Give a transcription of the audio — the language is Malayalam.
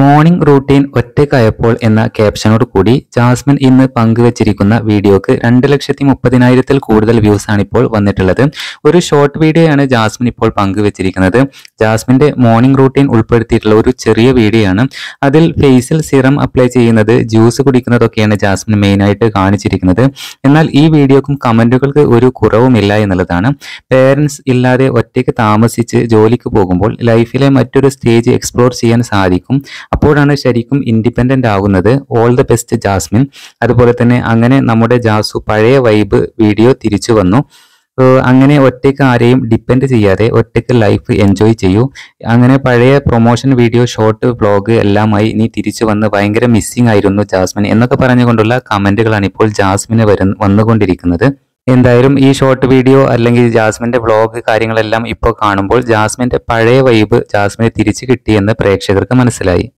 മോർണിംഗ് റൂട്ടീൻ ഒറ്റയ്ക്കായപ്പോൾ എന്ന ക്യാപ്ഷനോട് കൂടി ജാസ്മിൻ ഇന്ന് പങ്കുവച്ചിരിക്കുന്ന വീഡിയോക്ക് രണ്ട് ലക്ഷത്തി മുപ്പതിനായിരത്തിൽ കൂടുതൽ വ്യൂസ് ആണ് ഇപ്പോൾ വന്നിട്ടുള്ളത് ഒരു ഷോർട്ട് വീഡിയോയാണ് ജാസ്മിൻ ഇപ്പോൾ പങ്കുവച്ചിരിക്കുന്നത് ജാസ്മിൻ്റെ മോർണിംഗ് റൂട്ടീൻ ഉൾപ്പെടുത്തിയിട്ടുള്ള ഒരു ചെറിയ വീഡിയോ ആണ് അതിൽ ഫേസിൽ സിറം അപ്ലൈ ചെയ്യുന്നത് ജ്യൂസ് കുടിക്കുന്നതൊക്കെയാണ് ജാസ്മിൻ മെയിനായിട്ട് കാണിച്ചിരിക്കുന്നത് എന്നാൽ ഈ വീഡിയോക്കും കമൻറ്റുകൾക്ക് ഒരു കുറവുമില്ല എന്നുള്ളതാണ് പേരൻസ് ഇല്ലാതെ ഒറ്റയ്ക്ക് താമസിച്ച് ജോലിക്ക് പോകുമ്പോൾ ലൈഫിലെ മറ്റൊരു സ്റ്റേജ് എക്സ്പ്ലോർ ചെയ്യാൻ സാധിക്കും അപ്പോഴാണ് ശരിക്കും ഇൻഡിപെൻഡൻ്റ് ആകുന്നത് ഓൾ ദ ബെസ്റ്റ് ജാസ്മിൻ അതുപോലെ തന്നെ അങ്ങനെ നമ്മുടെ ജാസു പഴയ വൈബ് വീഡിയോ തിരിച്ചു വന്നു അങ്ങനെ ഒറ്റയ്ക്ക് ആരെയും ഡിപ്പെൻഡ് ചെയ്യാതെ ഒറ്റയ്ക്ക് ലൈഫ് എൻജോയ് ചെയ്യൂ അങ്ങനെ പഴയ പ്രൊമോഷൻ വീഡിയോ ഷോർട്ട് വ്ളോഗ് എല്ലാമായി നീ തിരിച്ചു വന്ന് ഭയങ്കര മിസ്സിംഗ് ആയിരുന്നു ജാസ്മിൻ എന്നൊക്കെ പറഞ്ഞുകൊണ്ടുള്ള കമൻറ്റുകളാണ് ഇപ്പോൾ ജാസ്മിന് വരുന്ന വന്നുകൊണ്ടിരിക്കുന്നത് എന്തായാലും ഈ ഷോർട്ട് വീഡിയോ അല്ലെങ്കിൽ ജാസ്മിൻ്റെ വ്ളോഗ് കാര്യങ്ങളെല്ലാം ഇപ്പോൾ കാണുമ്പോൾ ജാസ്മിൻ്റെ പഴയ വൈബ് ജാസ്മിനെ തിരിച്ചു കിട്ടിയെന്ന് പ്രേക്ഷകർക്ക് മനസ്സിലായി